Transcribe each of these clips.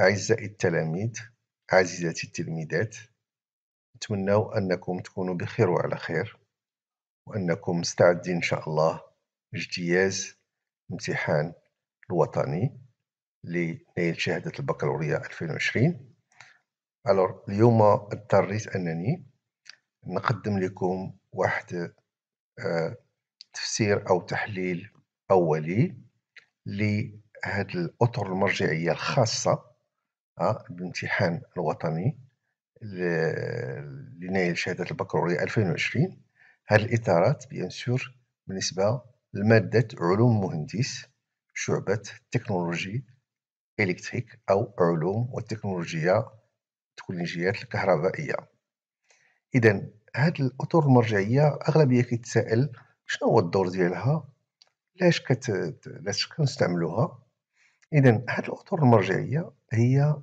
أعزائي التلاميذ عزيزاتي التلميذات نتمناو أنكم تكونوا بخير وعلى خير وأنكم مستعدين إن شاء الله لاجتياز امتحان الوطني لنيل شهادة البكالوريا 2020 اليوم اضطريت أنني نقدم لكم واحد آه، تفسير أو تحليل أولي لهذه الأطر المرجعية الخاصة آه، الامتحان الوطني لنيل شهادة البكالوريا 2020 هذه الإطارات بيان سور بالنسبة لمادة علوم مهندس شعبة تكنولوجي إلكتريك أو علوم والتكنولوجيا التكنولوجيات الكهربائية إذا هاد الأطر المرجعية أغلبية كيتسائل شنو هو الدور ديالها لاش كت لاش كنستعملوها إذا هاد الأطر المرجعية هي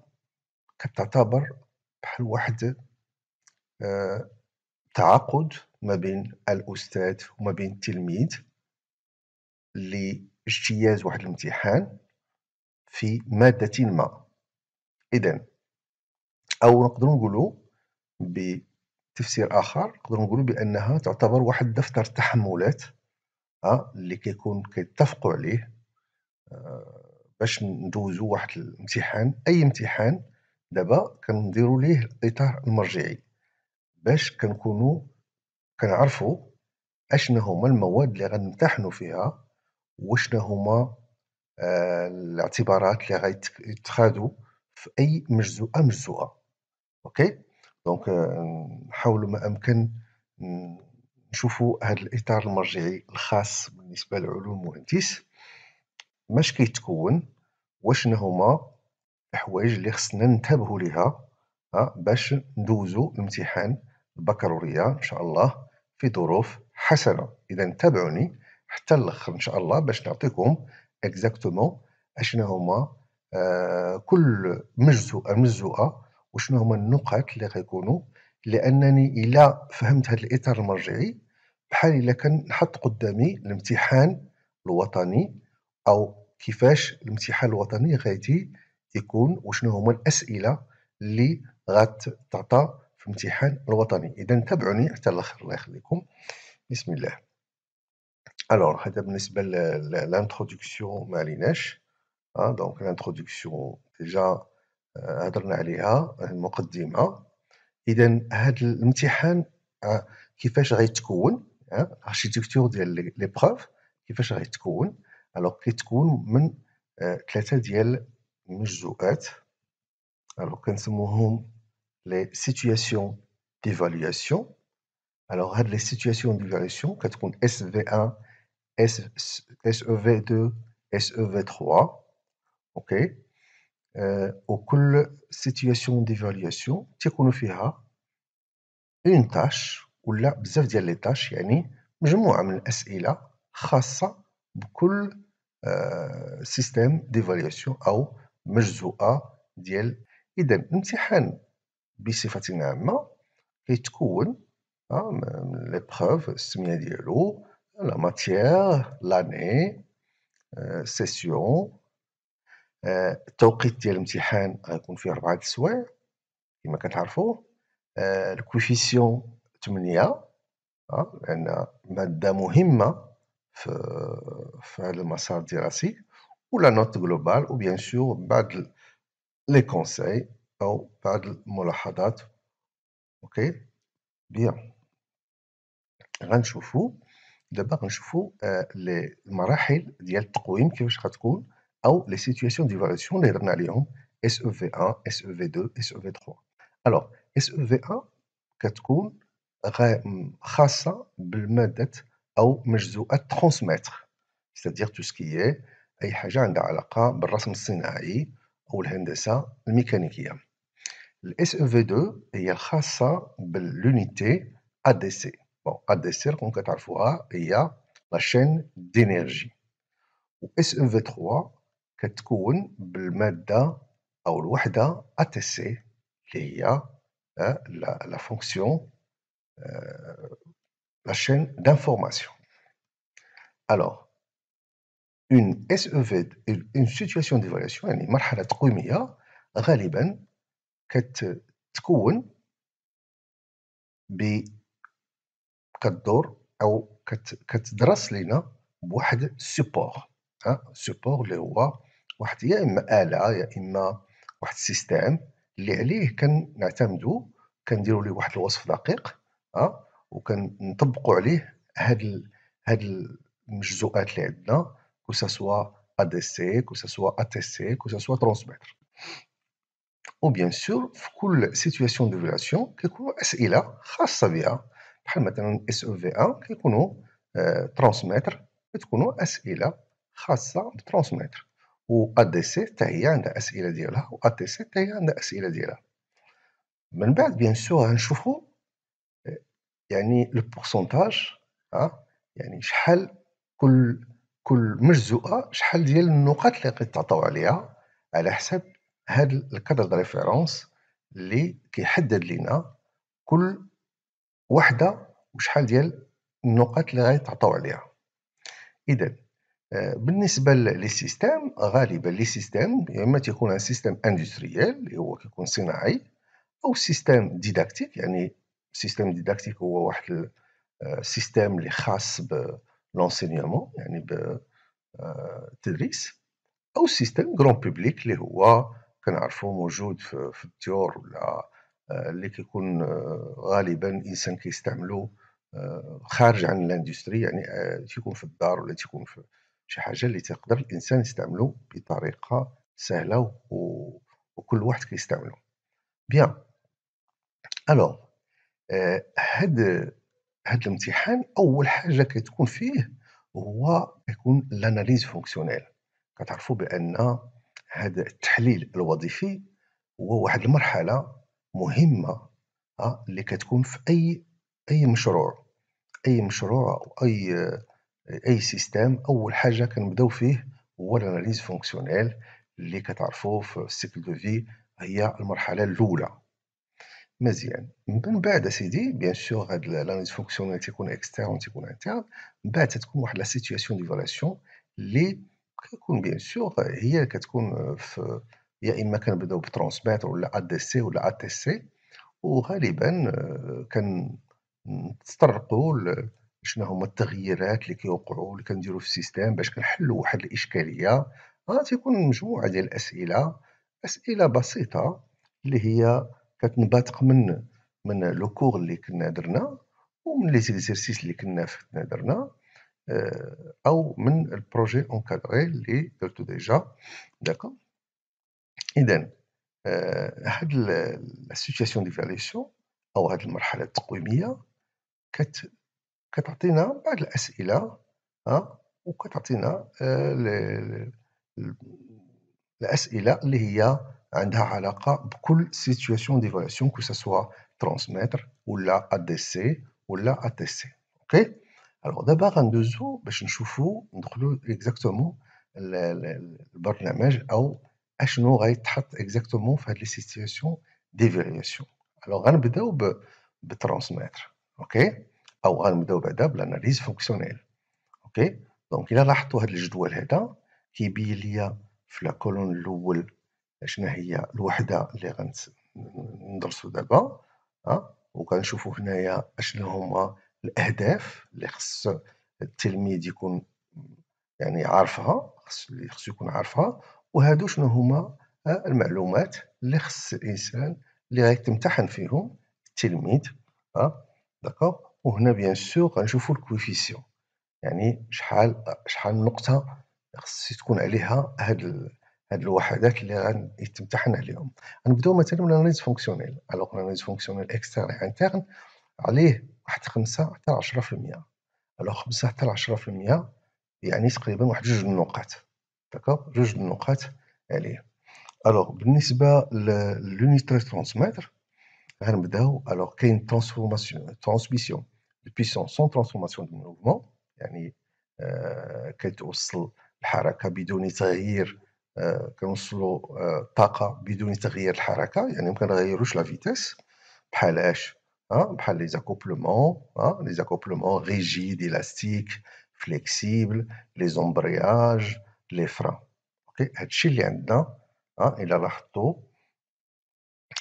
كتعتبر بحال واحد آه، تعاقد ما بين الاستاذ وما بين التلميذ لاجتياز واحد الامتحان في ماده ما اذا او نقدر نقولوا بتفسير اخر نقدر نقولوا بانها تعتبر واحد دفتر تحملات أه اللي كيكون كيتفقوا عليه أه باش ندوزوا واحد الامتحان اي امتحان دابا كنديرو ليه الإطار المرجعي باش كنكونو كنعرفو أشنا هما المواد اللي غنمتحنو فيها وأشنا هما آه، الاعتبارات اللي غيتخادو في أي مجزوءة مجزوءة أوكي دونك آه، نحاولو ما أمكن نشوفو هاد الإطار المرجعي الخاص بالنسبة لعلوم مهندس باش كيتكون وأشنا هما الحوايج اللي خصنا ننتبهوا ليها باش ندوزوا الامتحان البكالوريا ان شاء الله في ظروف حسنه اذا تابعوني حتى الاخر ان شاء الله باش نعطيكم اكزاكتومون اشنا هما آه، كل مجزوءه مجزوءه وشنو هما النقاط اللي غيكونوا لانني الا فهمت هذا الاطار المرجعي بحال الا كان نحط قدامي الامتحان الوطني او كيفاش الامتحان الوطني غادي يكون وشنو هما الاسئله اللي غتعطى في الامتحان الوطني اذا تابعوني حتى الاخر الله يخليكم بسم الله الوغ هذا بالنسبه للانترودكسيون ما عليناش اه دونك لانترودكسيون ديجا هضرنا عليها المقدمه اذا هذا الامتحان آه، كيفاش غيتكون الاركيتكتور آه، ديال لي بروف كيفاش غيتكون الوغ كيتكون من آه، ثلاثه ديال quand alors كنسموهم hum, les situations d'évaluation alors a les situations d'évaluation a SV1 SEV2 SEV3 OK euh, au كل situation d'évaluation تيكونوا فيها une tâche ou là بزاف ديال les tâches يعني مجموعه من الاسئله خاصه بكل système d'évaluation ou مجزوءه ديال اذا الامتحان بصفه عامه كيتكون من لي بروف السميه ديالو لا ماتيير لاني سيسيون التوقيت ديال الامتحان غيكون فيه ربعة د السوايع كما كتعرفوا الكوفيسيون آه، 8 آه، لان ماده مهمه في هذا المسار الدراسي ou la note globale, ou bien sûr, badl les conseils, ou badl molahadat. Ok Bien. Ranchoufou. D'abord, ranchoufou euh, les marahil, dial tkouim, qui veut ou les situations d'évaluation, les rnalion, e SEV1, SEV2, SEV3. Alors, SEV1, katkoun, ré, chassa, hum, blmedet, ou mejzou, à transmettre. C'est-à-dire tout ce qui est. أي حاجة عندها علاقة بالرسم الصناعي أو الهندسة الميكانيكية او في 2 هي الخاصة باللونيتي ADC بون ADC راكم كتعرفوها هي لاشين دينيرجي و في 3 كتكون بالمادة أو الوحدة ATC اللي هي آه، لا فونكسيون لا شين دانفورماسيون آه، Alors, une SEV une situation d'évaluation يعني مرحلة تقويمية غالبا كتكون ب كدور او كتدرس لنا بواحد سوبور ها سوبور اللي هو واحد يا اما اله يا اما واحد السيستيم اللي عليه كنعتمدو كنديروا ليه واحد الوصف دقيق ها وكنطبقوا عليه هاد ال... هاد المجزوءات اللي عندنا que ce soit ADC, que ce soit ATC, que ce soit transmettre. Ou bien sûr, كل situation de violation كيكونوا أسئلة خاصة بها بحال مثلا اس sev 1 كيكونوا ترانسميتر كتكونوا أسئلة خاصة transmettre. ou ADC هي عندها ديالها ATC عندها ديالها من بعد بيان يعني لو بورسونتاج يعني شحال كل كل مجزوءه شحال ديال النقاط اللي كيتعطاو عليها على حساب هاد الكادر دو ريفيرونس اللي كيحدد لينا كل وحده وشحال ديال النقاط اللي غيتعطاو عليها اذا آه، بالنسبه لي سيستيم غالبا لي سيستيم يا اما تيكون ان سيستيم اندستريال اللي هو كيكون صناعي او سيستيم ديداكتيك يعني سيستيم ديداكتيك هو واحد السيستيم آه، اللي خاص ب لونسينيومون يعني بالتدريس آه، او سيستم كرون بوبليك اللي هو كنعرفو موجود في الديور ولا آه، اللي كيكون آه، غالبا الانسان كيستعملو خارج عن الاندستري يعني تيكون في الدار ولا تيكون في شي حاجه اللي تقدر الانسان يستعملو بطريقه سهله وكل واحد كيستعملو بيان الوغ هاد هذا الامتحان اول حاجه كتكون فيه هو كيكون لاناليز فونكسيونيل كتعرفوا بان هذا التحليل الوظيفي هو واحد المرحله مهمه آه، اللي كتكون في اي اي مشروع اي مشروع او اي اي سيستم اول حاجه كنبداو فيه هو لاناليز فونكسيونيل اللي كتعرفوه في السيكل دو في هي المرحله الاولى مزيان من بعد اسيدي بيان سور هاد لا فونكسيون اللي تيكون اكسترن تيكون انترن من بعد تتكون واحد لا سيتياسيون ديفالاسيون اللي كتكون بيان سور هي كتكون في يا اما كنبداو بترونسميت ولا دي سي ولا ا تي سي وغالبا كنتطرقوا شنو هما التغييرات اللي كيوقعوا اللي كنديروا في السيستم باش كنحلوا واحد الاشكاليه غادي تيكون مجموعه ديال الاسئله اسئله بسيطه اللي هي كتنبثق من من لو كور اللي كنا درنا ومن لي زيكزيرسيس اللي كنا فتنا درنا آه، او من البروجي اونكادري اللي درتو ديجا داكو اذا آه، هاد لا سيتياسيون ديفاليسيون او هاد المرحله التقويميه كت كتعطينا بعض الاسئله ها آه، وكتعطينا الاسئله اللي هي On a beaucoup de situations d'évaluation, que ce soit transmettre ou la ADC ou la ATC. Ok? Alors d'abord, en deux mots, ben, de exactement le le programme, ou exactement fait les situations d'évaluation. Alors, on va par transmettre, ok? Ou on va l'analyse fonctionnelle, ok? Donc, il a là qui qui bille à colonne شنو هي الوحده اللي غندرسو دابا ها وكنشوفوا هنايا اشنو هما الاهداف اللي خص التلميذ يكون يعني عارفها خصو يكون عارفها وهادو شنو هما المعلومات اللي خص الانسان اللي غيتمتحن فيهم التلميذ ها داكوغ وهنا بيان سور غنشوفو الكوفيسيون يعني شحال شحال نقطه خص تكون عليها هاد هاد الوحدات اللي غنتمتحن عليهم غنبداو مثلا من الاناليز فونكسيونيل الوغ الاناليز فونكسيونيل اكسترن يعني انترن عليه واحد 5 حتى 10% الوغ 5 حتى 10% يعني تقريبا واحد جوج النقاط داكوغ جوج النقاط عليه الوغ بالنسبه للونيتري ترانسميتر غنبداو الوغ كاين ترانسفورماسيون ترانسميسيون دو بيسون سون ترانسفورماسيون دو موفمون يعني آه، كتوصل الحركه بدون تغيير آه، كنوصلوا الطاقه آه، بدون تغيير الحركه يعني ما كنغيروش لا فيتيس بحال اش آه، بحال لي زاكوبلمون لي زاكوبلمون ريجيد الاستيك فليكسيبل لي زومبرياج لي فران اوكي هادشي اللي عندنا الى لاحظتوا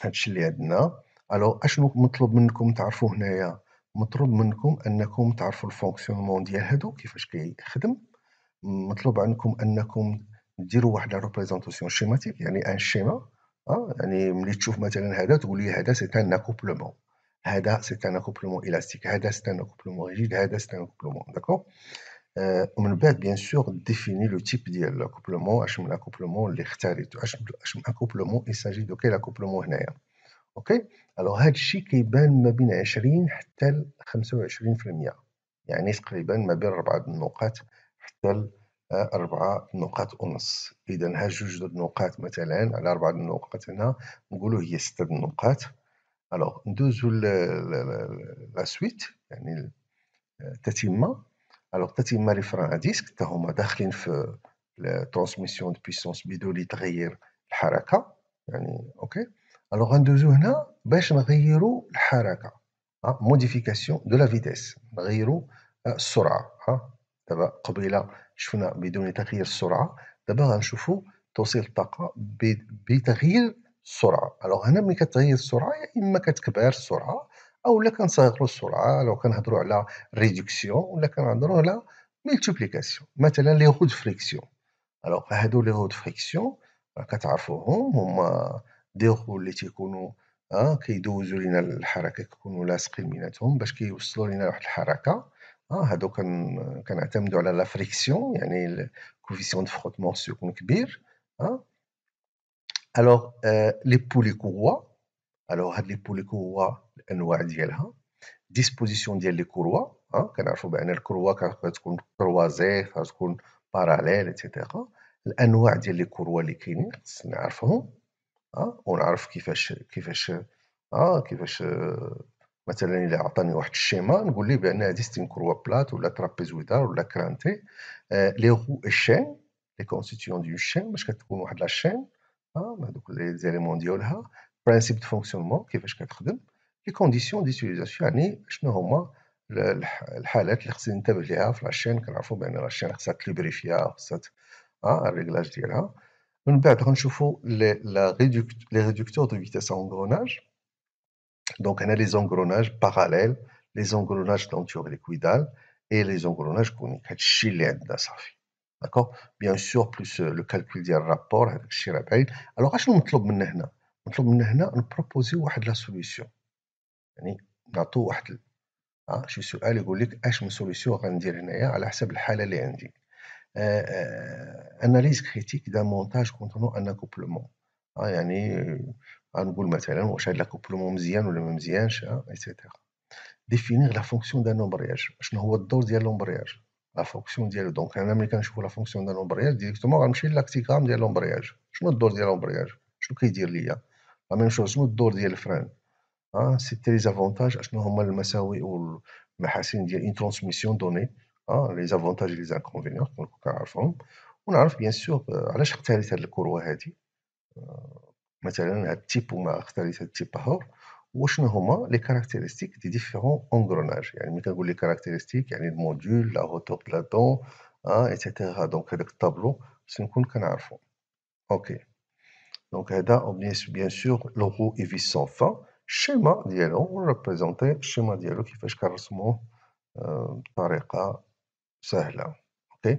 هادشي اللي عندنا الو اشنو مطلوب منكم تعرفوا هنايا مطلوب منكم انكم تعرفوا الفونكسيونمون ديال هادو كيفاش كيخدم مطلوب عنكم انكم ديروا واحد لا ريبريزونطاسيون شيماتيك يعني ان شيما اه يعني ملي تشوف مثلا هذا تقول لي هذا سي ان اكوبلومون هذا سي ان اكوبلومون الاستيك هذا سي ان اكوبلومون ريجيد هذا سي ان اكوبلومون داكو ومن بعد بيان سور ديفيني لو تيب ديال لاكوبلومون اش من اكوبلومون اللي اختاريتو اش اش من اكوبلومون ساجي دو كيل اكوبلومون هنايا اوكي الو هاد الشيء كيبان ما بين 20 حتى ل 25% يعني تقريبا ما بين ربعه النقاط حتى أربعة نقاط ونص إذا ها جوج نقاط مثلا على أربعة نقاط هنا نقولوا هي ستة نقاط ألوغ ندوزو لا سويت يعني التتمة آه، ألوغ التتمة ريفران أ ديسك تا هما داخلين في الترونسميسيون دو بيسونس لي تغير الحركة يعني أوكي ألوغ غندوزو هنا باش نغيرو الحركة موديفيكاسيون دو لا فيتيس نغيرو آه، السرعة ها آه. دابا قبيله شفنا بدون تغيير السرعه دابا غنشوفوا توصيل الطاقه بتغيير السرعه الوغ هنا ملي كتغير السرعه يا اما كتكبر السرعه او لا كنصغروا السرعه لو كنهضروا على ريدكسيون ولا كنهضروا على ملتيبليكاسيون مثلا لي غود فريكسيون الوغ هادو لي غود فريكسيون كتعرفوهم هما دي غول اللي تيكونوا اه كيدوزوا لينا الحركه كيكونوا لاصقين بيناتهم باش كيوصلوا لينا واحد الحركه آه هادو كان كنعتمدوا على لا فريكسيون يعني الكوفيسيون دو فروتمون سيكون كبير آه الوغ لي بولي كوا الوغ هاد لي بولي كوا الانواع ديالها ديسبوزيسيون ديال لي كروا آه كنعرفوا بان الكروا كتكون كروازي كتكون باراليل ايتترا الانواع ديال لي كروا اللي كاينين خصنا نعرفهم اه ونعرف كيفاش كيفاش اه كيفاش مثلا الا عطاني واحد الشيما نقول ليه بان هذه ستين كروا بلات ولا ترابيزويدال ولا كرانتي آه، لي غو الشين لي كونستيتيون دو شين باش كتكون واحد لا شين آه هذوك لي زيليمون ديالها برانسيب دو فونكسيونمون كيفاش كتخدم لي كونديسيون ديتيليزاسيون يعني شنو هما الحالات اللي خصني ننتبه ليها في لاشين كنعرفوا بان لاشين خصها تليبريفيا خصها اه الريغلاج ديالها من بعد غنشوفوا لي ريديكتور دو فيتاس اونغوناج Donc, on a les engrenages parallèles, les engrenages denturo-liquidales et les engrenages coniques. C'est ce D'accord Bien sûr, plus euh, le calcul du rapport avec Chirabaïd. Alors, qu'est-ce qu'on demande Nous On demande de proposer une solution. يعني avons واحد اه شي سؤال يقول لك اش من سوليسيون غندير هنايا على حسب الحاله اللي عندي اناليز كريتيك دان مونتاج كونتونو ان اكوبلمون يعني غنقول مثلا واش هاد لاكوبلمون مزيان ولا ما مزيانش ايتترا ديفينيغ لا فونكسيون دان لومبرياج شنو هو الدور ديال لومبرياج لا فونكسيون ديالو دونك انا ملي كنشوف لا فونكسيون دان لومبرياج ديريكتومون غنمشي لاكتيغرام ديال لومبرياج شنو الدور ديال لومبرياج شنو كيدير ليا لا ميم شوز شنو الدور ديال الفران اه سيتي لي زافونتاج شنو هما المساوئ والمحاسن ديال ان ترانسميسيون دوني ها لي زافونتاج لي زانكونفينيون كنعرفهم ونعرف بيان سور علاش اختاريت هاد الكروه هادي مثلا هاد التيب وما اختاريت هاد التيب اخر وشنو هما لي كاركتيرستيك دي ديفيرون انغروناج يعني ملي كنقول لي كاركتيرستيك يعني الموديول لا هوتور دو لا اه ايتترا دونك هذاك الطابلو خصني نكون كنعرفو اوكي دونك هذا بيان سور لورو ايفي سون فان الشيما ديالو ونريبريزونتي الشيما ديالو كيفاش كنرسموه آه، بطريقه سهله اوكي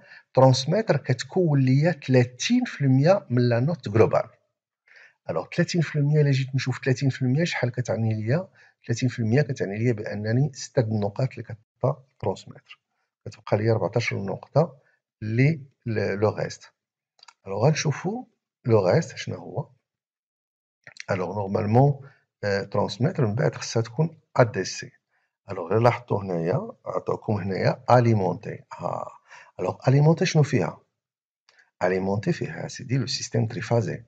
ترانسميتر كتكون ليا 30% من لا نوت جلوبال الوغ 30% الا جيت نشوف 30% شحال كتعني ليا 30% كتعني ليا بانني 6 النقاط اللي كتبقى ترانسميتر كتبقى ليا 14 نقطه لي لو ريست الوغ غنشوفو لو ريست شنو هو الوغ نورمالمون ترانسميتر من بعد خصها تكون ا اديسي الوغ غير لاحظتو هنايا عطاكم هنايا اليمونتي ها آه. Alors, alimenter شنو Alimenter c'est dit le système triphasé.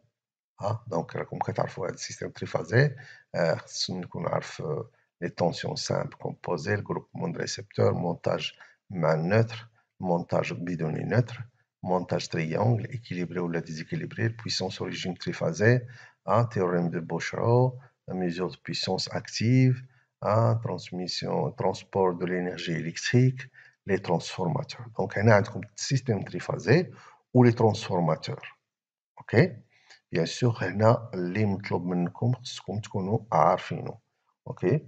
Ah, donc, euh, comme vous le système triphasé, euh, euh, les tensions simples composées, le groupement de récepteurs, montage main neutre, montage bidonné neutre, montage triangle, équilibré ou déséquilibré, puissance origine triphasée, un ah, théorème de la mesure de puissance active, ah, transmission, transport de l'énergie électrique, لي ترانسفورماتور دونك هنا عندكم سيستيم تريفازي لي ترانسفورماتور اوكي بيان سور هنا اللي مطلوب منكم خصكم تكونوا عارفينه اوكي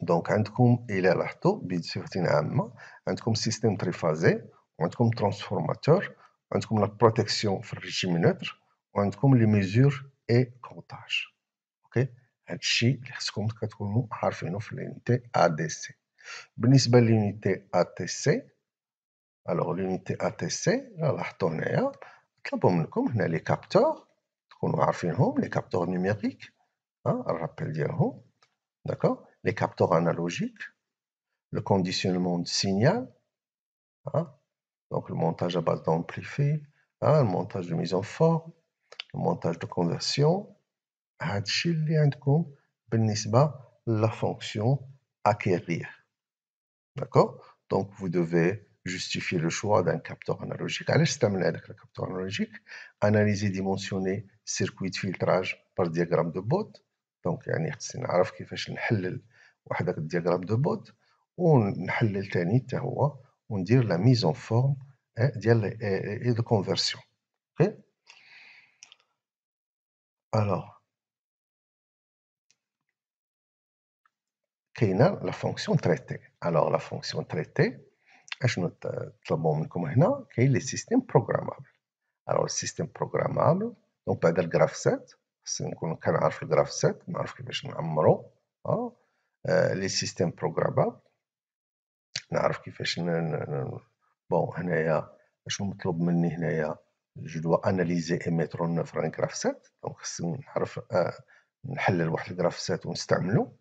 دونك عندكم الى لاحظتوا بصفه عامه عندكم سيستم تريفازي وعندكم ترانسفورماتور عندكم لا بروتيكسيون في الريجيم نوتر وعندكم لي ميزور اي كونتاج اوكي هادشي اللي خصكم تكونوا عارفينه في الانتي ا دي سي par l'unité ATC alors l'unité ATC là on les capteurs les capteurs numériques les hein، capteurs analogiques le conditionnement de signal hein، donc le montage à base d'amplifier hein، le montage de mise en forme le montage de conversion la fonction acquérir D'accord Donc, vous devez justifier le choix d'un capteur analogique. Allez, avec le capteur analogique. Analyser, dimensionner, circuit de filtrage par diagramme de Bode. Donc, يعني y نعرف كيفاش نحلل واحد هذاك الدياغرام دو بوت ونحلل ثاني حتى هو وندير en forme hein, et de ديال لي conversion. Ok Alors... لقينا لا فونكسيون تريتي الوغ لا فونكسيون تريتي اشنو طلبوا منكم هنا كاين لي سيستيم بروغرامابل الوغ السيستيم بروغرامابل دونك بعد الجراف سيت خصني نكون كنعرف الجراف سيت نعرف كيفاش نعمرو اه لي سيستيم بروغرامابل نعرف كيفاش بون هنايا شنو مطلوب مني هنايا جو اناليزي اي ميترو فرانك جراف سيت دونك خصني نعرف نحلل واحد الجراف سيت ونستعملو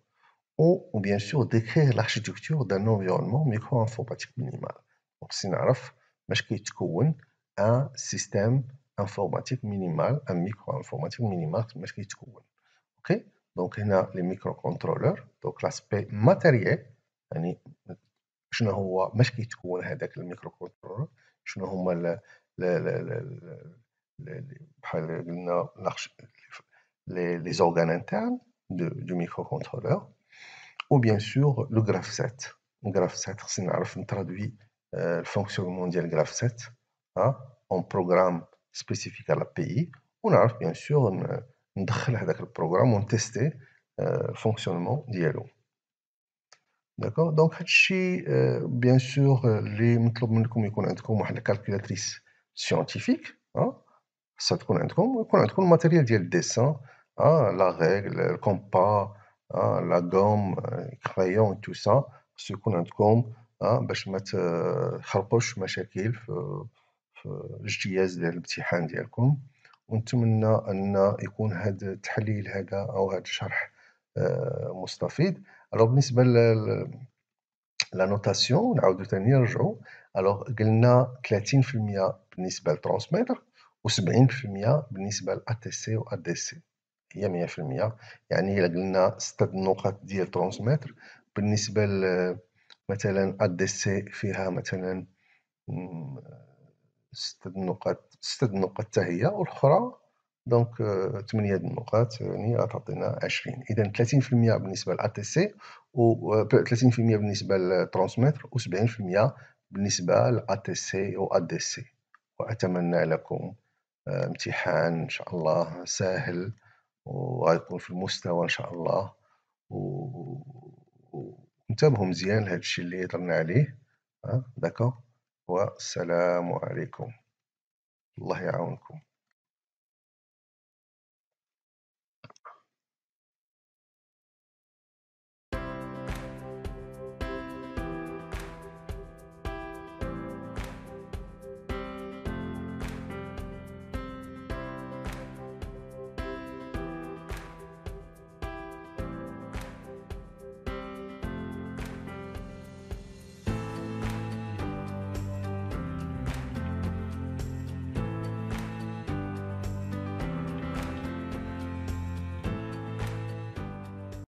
ou, bien sûr décrire l'architecture d'un environnement micro-informatique minimal. Donc, si nous avons un système informatique minimal, un micro-informatique minimal, ok Donc, il a les microcontrôleurs, donc l'aspect matériel, je ne vois pas ce qu'est ce le microcontrôleur, je ne Les, les organes internes du microcontrôleur, ou bien sûr le graph 7. Graph 7, c'est un traduit euh, le fonctionnement mondial graph 7 hein, en programme spécifique à l'API. On a bien sûr un le programme, on testait euh, le fonctionnement d'IALO. D'accord Donc, euh, bien sûr, euh, les méthodes que vous avez, comme la calculatrice scientifique, hein, ça hein, vous avez, vous avez le matériel de dessin, hein, la règle, le compas, آه، لا غوم الكريون آه، تو سا خصو يكون عندكم آه، باش ما تخلقوش مشاكل في الاجتياز ديال الامتحان ديالكم ونتمنى ان يكون هاد التحليل هذا او هاد الشرح مستفيد الو بالنسبه لا نوتاسيون نعاودو ثاني نرجعو الو قلنا 30% بالنسبه لترونسميتر و70% بالنسبه لاتي سي و ادي سي هي 100% يعني الا قلنا ستة النقط ديال ترونسميتر بالنسبه مثلا الدي سي فيها مثلا ستة النقط ستة نقط حتى هي والاخرى دونك 8 آه، النقاط يعني غتعطينا 20 اذا 30% بالنسبه للار تي سي و 30% آه، بالنسبه للترونسميتر و 70% بالنسبه للار سي و أدي سي واتمنى لكم آه، امتحان ان شاء الله سهل وغيكون في المستوى ان شاء الله وانتبهوا مزيان لهذا الشيء اللي هضرنا عليه أه والسلام عليكم الله يعاونكم